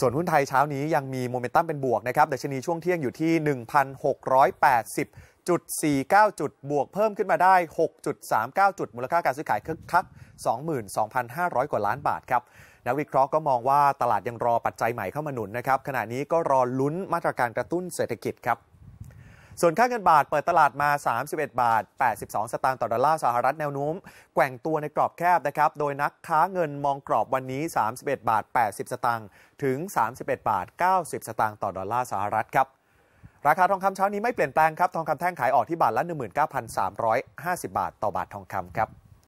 ส่วนหุ้นไทยเช้านี้ยังมีโมเมนตัมเป็นบวกนะครับดัชนีช่วงเที่ยงอยู่ที่ 1,680 49 จุดบวกเพิ่มขึ้นมาได้ 6.39 จุด มูลค่าการซื้อขายคึกคัก 22,500 กว่าล้านบาทครับ นักวิเคราะห์ก็มองว่าตลาดยังรอปัจจัยใหม่เข้ามาหนุนนะครับ ขณะนี้ก็รอลุ้นมาตรการกระตุ้นเศรษฐกิจครับส่วนค่าเงินบาทเปิดตลาดมา 31 บาท 82 สตางค์ต่อดอลลาร์สหรัฐแนวโน้มแกว่งตัวในกรอบแคบนะครับ โดยนักค้าเงินมองกรอบวันนี้ 31 บาท 80 สตางค์ ถึง 31 บาท 90 สตางค์ต่อดอลลาร์สหรัฐครับ ราคาทองคำเช้านี้ไม่เปลี่ยนแปลงครับ ทองคำแท่งขายออกที่บาทละ 19,350 บาทต่อบาททองคำครับ